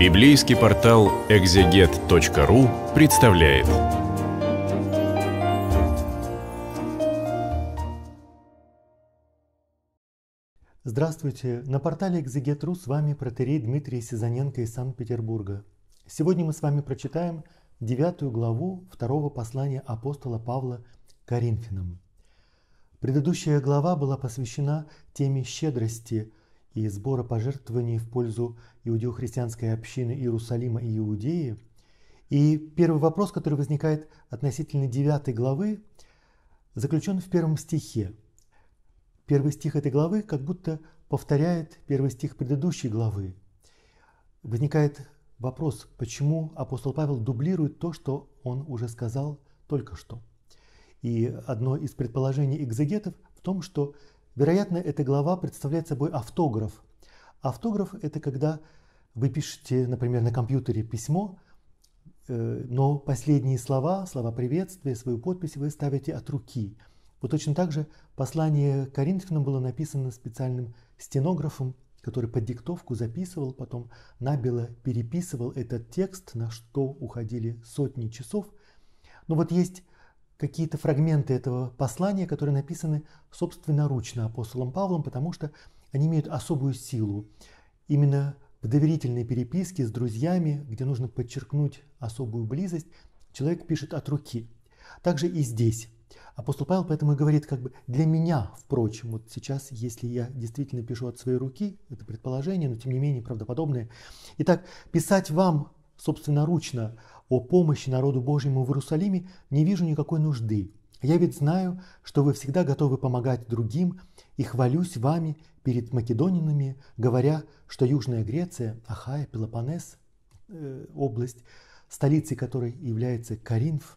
Библейский портал экзегет.ру представляет. Здравствуйте! На портале Экзегет.ру с вами протерей Дмитрий Сизаненко из Санкт-Петербурга. Сегодня мы с вами прочитаем девятую главу второго послания апостола Павла Коринфянам. Предыдущая глава была посвящена теме щедрости – и сбора пожертвований в пользу иудео-христианской общины Иерусалима и Иудеи. И первый вопрос, который возникает относительно 9 главы, заключен в первом стихе. Первый стих этой главы как будто повторяет первый стих предыдущей главы. Возникает вопрос, почему апостол Павел дублирует то, что он уже сказал только что. И одно из предположений экзегетов в том, что Вероятно, эта глава представляет собой автограф. Автограф – это когда вы пишете, например, на компьютере письмо, э, но последние слова, слова приветствия, свою подпись вы ставите от руки. Вот точно так же послание Коринфянам было написано специальным стенографом, который под диктовку записывал, потом набело переписывал этот текст, на что уходили сотни часов. Но вот есть какие-то фрагменты этого послания, которые написаны собственноручно апостолом Павлом, потому что они имеют особую силу. Именно в доверительной переписке с друзьями, где нужно подчеркнуть особую близость, человек пишет от руки. Также и здесь. Апостол Павел поэтому и говорит, как бы, для меня, впрочем, вот сейчас, если я действительно пишу от своей руки, это предположение, но тем не менее правдоподобное. Итак, писать вам собственноручно о помощи народу Божьему в Иерусалиме не вижу никакой нужды. Я ведь знаю, что вы всегда готовы помогать другим, и хвалюсь вами перед македонинами, говоря, что Южная Греция, Ахая, Пелопонес, э, область, столицей которой является Каринф,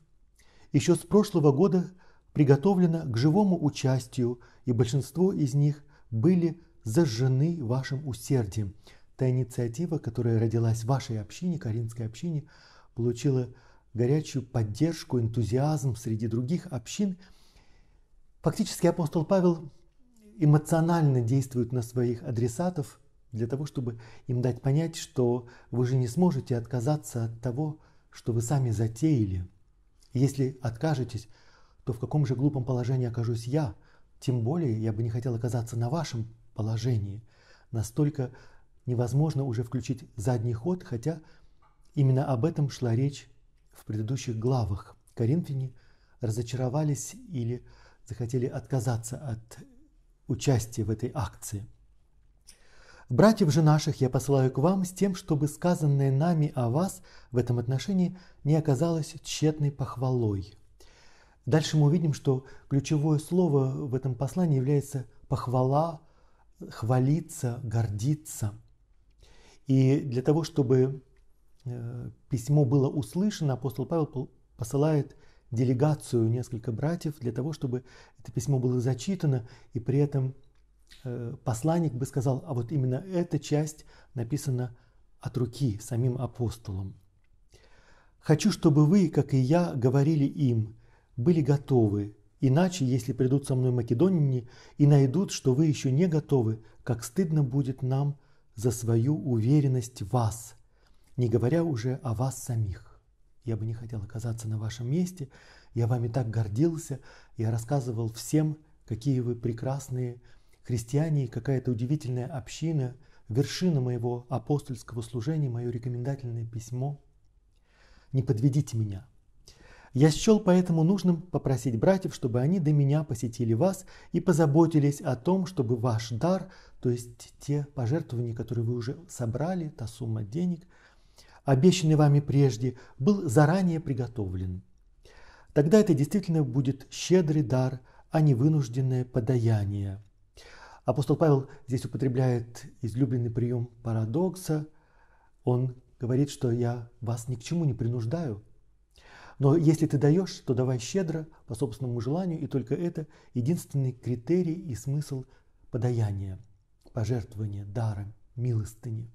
еще с прошлого года приготовлена к живому участию, и большинство из них были зажжены вашим усердием, та инициатива, которая родилась в вашей общине, Каринской общине, получила горячую поддержку, энтузиазм среди других общин. Фактически апостол Павел эмоционально действует на своих адресатов для того, чтобы им дать понять, что вы же не сможете отказаться от того, что вы сами затеяли. если откажетесь, то в каком же глупом положении окажусь я? Тем более я бы не хотел оказаться на вашем положении. Настолько невозможно уже включить задний ход, хотя именно об этом шла речь в предыдущих главах. Коринфяне разочаровались или захотели отказаться от участия в этой акции. Братьев же наших я посылаю к вам с тем, чтобы сказанное нами о вас в этом отношении не оказалось тщетной похвалой. Дальше мы увидим, что ключевое слово в этом послании является похвала, хвалиться, гордиться. И для того, чтобы э, письмо было услышано, апостол Павел посылает делегацию несколько братьев для того, чтобы это письмо было зачитано, и при этом э, посланник бы сказал, а вот именно эта часть написана от руки самим апостолом. «Хочу, чтобы вы, как и я, говорили им, были готовы, иначе, если придут со мной македонине и найдут, что вы еще не готовы, как стыдно будет нам за свою уверенность в вас, не говоря уже о вас самих. Я бы не хотел оказаться на вашем месте, я вами так гордился, я рассказывал всем, какие вы прекрасные христиане и какая-то удивительная община, вершина моего апостольского служения, мое рекомендательное письмо. Не подведите меня – я счел поэтому нужным попросить братьев, чтобы они до меня посетили вас и позаботились о том, чтобы ваш дар, то есть те пожертвования, которые вы уже собрали, та сумма денег, обещанный вами прежде, был заранее приготовлен. Тогда это действительно будет щедрый дар, а не вынужденное подаяние. Апостол Павел здесь употребляет излюбленный прием парадокса. Он говорит, что я вас ни к чему не принуждаю, но если ты даешь, то давай щедро, по собственному желанию, и только это единственный критерий и смысл подаяния, пожертвования, дара, милостыни.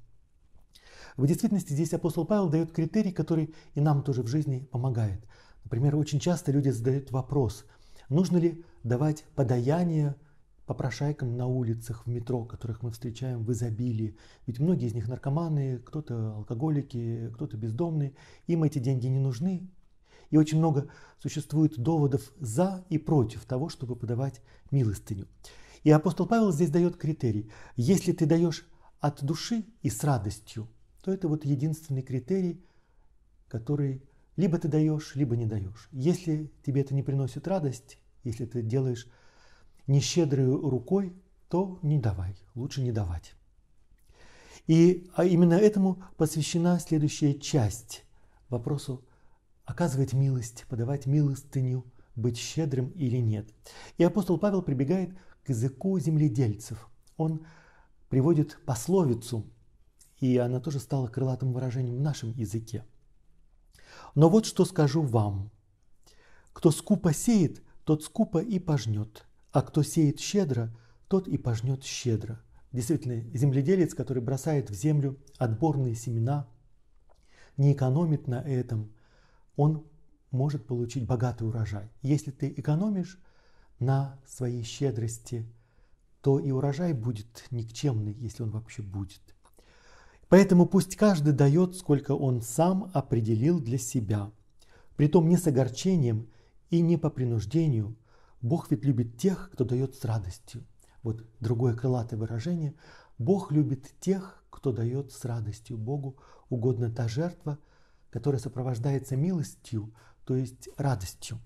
В действительности здесь апостол Павел дает критерий, который и нам тоже в жизни помогает. Например, очень часто люди задают вопрос, нужно ли давать подаяние попрошайкам на улицах, в метро, которых мы встречаем в изобилии. Ведь многие из них наркоманы, кто-то алкоголики, кто-то бездомные, Им эти деньги не нужны, и очень много существует доводов за и против того, чтобы подавать милостыню. И апостол Павел здесь дает критерий. Если ты даешь от души и с радостью, то это вот единственный критерий, который либо ты даешь, либо не даешь. Если тебе это не приносит радость, если ты делаешь нещедрой рукой, то не давай, лучше не давать. И а именно этому посвящена следующая часть вопросу оказывать милость, подавать милостыню, быть щедрым или нет. И апостол Павел прибегает к языку земледельцев. Он приводит пословицу, и она тоже стала крылатым выражением в нашем языке. Но вот что скажу вам. Кто скупо сеет, тот скупо и пожнет, а кто сеет щедро, тот и пожнет щедро. Действительно, земледелец, который бросает в землю отборные семена, не экономит на этом – он может получить богатый урожай. Если ты экономишь на своей щедрости, то и урожай будет никчемный, если он вообще будет. Поэтому пусть каждый дает, сколько он сам определил для себя. Притом не с огорчением и не по принуждению. Бог ведь любит тех, кто дает с радостью. Вот другое крылатое выражение. Бог любит тех, кто дает с радостью. Богу угодно та жертва – которое сопровождается милостью, то есть радостью.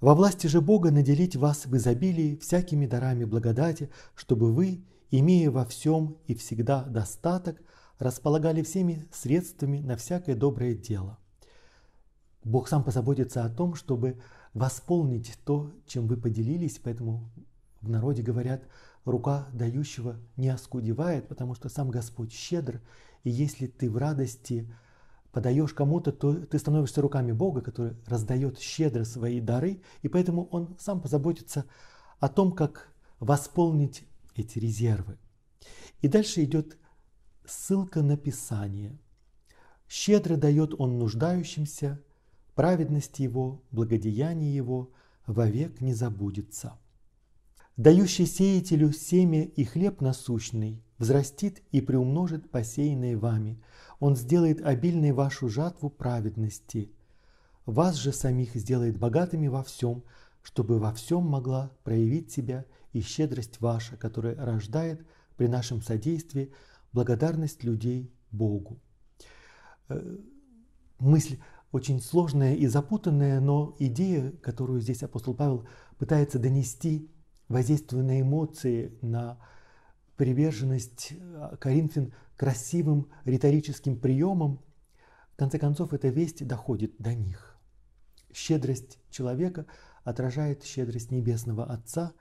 Во власти же Бога наделить вас в изобилии всякими дарами благодати, чтобы вы, имея во всем и всегда достаток, располагали всеми средствами на всякое доброе дело. Бог сам позаботится о том, чтобы восполнить то, чем вы поделились, поэтому в народе говорят, рука дающего не оскудевает, потому что сам Господь щедр, и если ты в радости подаешь кому-то, то ты становишься руками Бога, который раздает щедро свои дары, и поэтому Он сам позаботится о том, как восполнить эти резервы. И дальше идет ссылка на Писание. Щедро дает Он нуждающимся, праведность Его, благодеяние Его вовек не забудется. Дающий сеятелю семя и хлеб насущный – взрастит и приумножит посеянные вами. Он сделает обильной вашу жатву праведности. Вас же самих сделает богатыми во всем, чтобы во всем могла проявить себя и щедрость ваша, которая рождает при нашем содействии благодарность людей Богу. Э, мысль очень сложная и запутанная, но идея, которую здесь апостол Павел пытается донести, воздействуя на эмоции, на приверженность э, Коринфян красивым риторическим приемам, в конце концов эта весть доходит до них. Щедрость человека отражает щедрость Небесного Отца,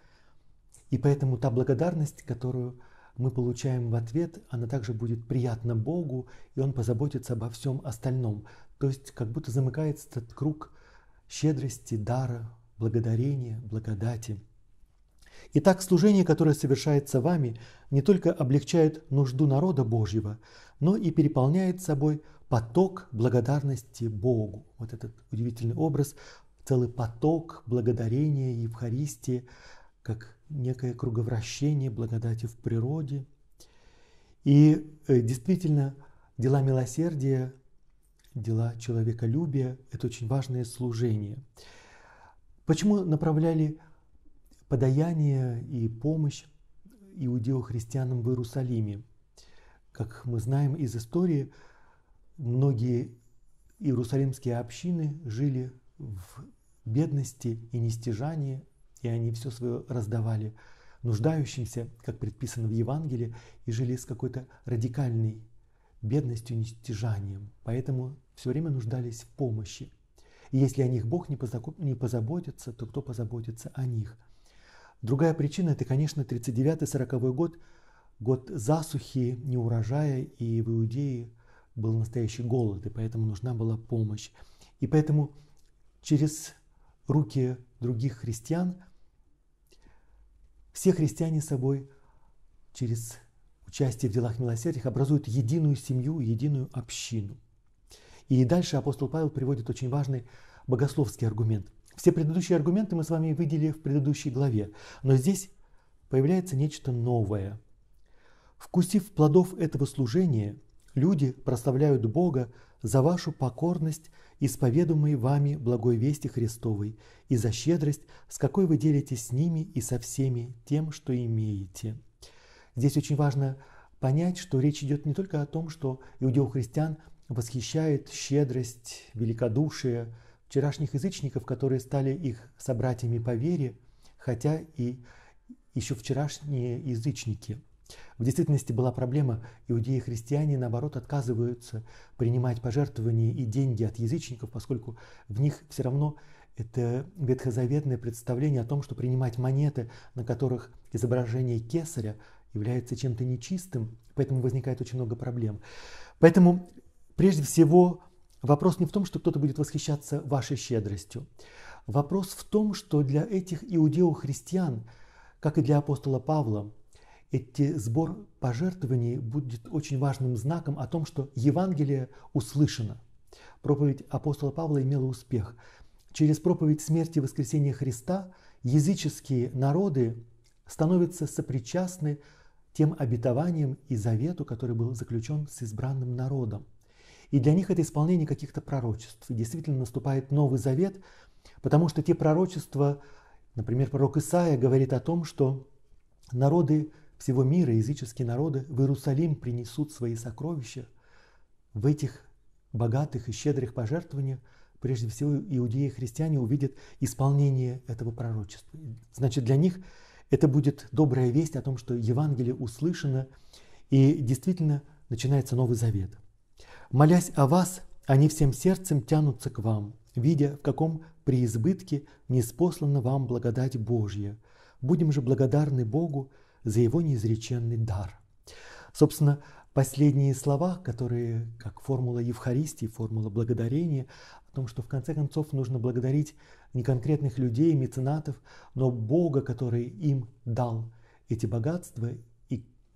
и поэтому та благодарность, которую мы получаем в ответ, она также будет приятна Богу, и Он позаботится обо всем остальном. То есть как будто замыкается этот круг щедрости, дара, благодарения, благодати – Итак, служение, которое совершается вами, не только облегчает нужду народа Божьего, но и переполняет собой поток благодарности Богу. Вот этот удивительный образ, целый поток благодарения Евхаристии, как некое круговращение благодати в природе. И э, действительно, дела милосердия, дела человеколюбия – это очень важное служение. Почему направляли подаяние и помощь иудео-христианам в Иерусалиме. Как мы знаем из истории, многие иерусалимские общины жили в бедности и нестяжании, и они все свое раздавали нуждающимся, как предписано в Евангелии, и жили с какой-то радикальной бедностью, нестяжанием. Поэтому все время нуждались в помощи. И если о них Бог не позаботится, то кто позаботится о них – Другая причина – это, конечно, 39-40 год, год засухи, неурожая, и в Иудее был настоящий голод, и поэтому нужна была помощь. И поэтому через руки других христиан все христиане собой через участие в делах милосердия образуют единую семью, единую общину. И дальше апостол Павел приводит очень важный богословский аргумент – все предыдущие аргументы мы с вами выделили в предыдущей главе, но здесь появляется нечто новое. Вкусив плодов этого служения, люди прославляют Бога за вашу покорность, исповедуемой вами благой вести Христовой, и за щедрость, с какой вы делитесь с ними и со всеми тем, что имеете. Здесь очень важно понять, что речь идет не только о том, что иудео-христиан восхищает щедрость, великодушие, вчерашних язычников, которые стали их собратьями по вере, хотя и еще вчерашние язычники. В действительности была проблема, иудеи и христиане, наоборот, отказываются принимать пожертвования и деньги от язычников, поскольку в них все равно это ветхозаветное представление о том, что принимать монеты, на которых изображение кесаря, является чем-то нечистым, поэтому возникает очень много проблем. Поэтому прежде всего Вопрос не в том, что кто-то будет восхищаться вашей щедростью. Вопрос в том, что для этих иудео-христиан, как и для апостола Павла, эти сбор пожертвований будет очень важным знаком о том, что Евангелие услышано. Проповедь апостола Павла имела успех. Через проповедь смерти и воскресения Христа языческие народы становятся сопричастны тем обетованием и завету, который был заключен с избранным народом. И для них это исполнение каких-то пророчеств. И действительно наступает Новый Завет, потому что те пророчества, например, пророк Исаия говорит о том, что народы всего мира, языческие народы, в Иерусалим принесут свои сокровища. В этих богатых и щедрых пожертвованиях прежде всего иудеи и христиане увидят исполнение этого пророчества. Значит, для них это будет добрая весть о том, что Евангелие услышано, и действительно начинается Новый Завет. Молясь о вас, они всем сердцем тянутся к вам, видя, в каком преизбытке неспослана вам благодать Божья. Будем же благодарны Богу за его неизреченный дар. Собственно, последние слова, которые как формула Евхаристии, формула благодарения, о том, что в конце концов нужно благодарить не конкретных людей, меценатов, но Бога, который им дал эти богатства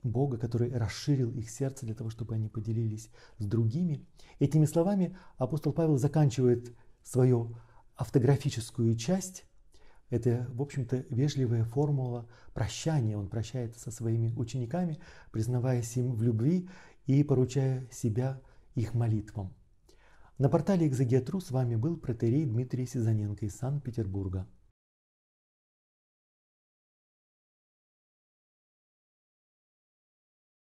Бога, который расширил их сердце для того, чтобы они поделились с другими. Этими словами апостол Павел заканчивает свою автографическую часть. Это, в общем-то, вежливая формула прощания. Он прощается со своими учениками, признаваясь им в любви и поручая себя их молитвам. На портале «Экзегетру» с вами был протерей Дмитрий Сизаненко из Санкт-Петербурга.